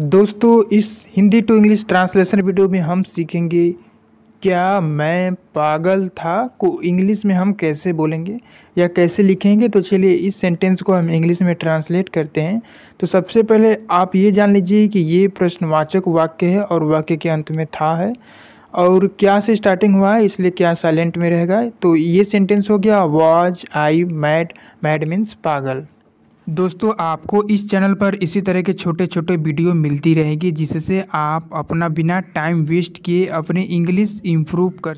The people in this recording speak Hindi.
दोस्तों इस Hindi to English translation video में हम सीखेंगे क्या मैं पागल था को इंग्लिश में हम कैसे बोलेंगे या कैसे लिखेंगे तो चलिए इस सेंटेंस को हम इंग्लिश में ट्रांसलेट करते हैं तो सबसे पहले आप ये जान लीजिए कि ये प्रश्नवाचक वाक्य है और वाक्य के अंत में था है और क्या से स्टार्टिंग हुआ है इसलिए क्या साइलेंट में रहेगा तो ये सेंटेंस हो गया was I mad mad means पागल दोस्तों आपको इस चैनल पर इसी तरह के छोटे छोटे वीडियो मिलती रहेगी जिससे आप अपना बिना टाइम वेस्ट किए अपने इंग्लिश इम्प्रूव कर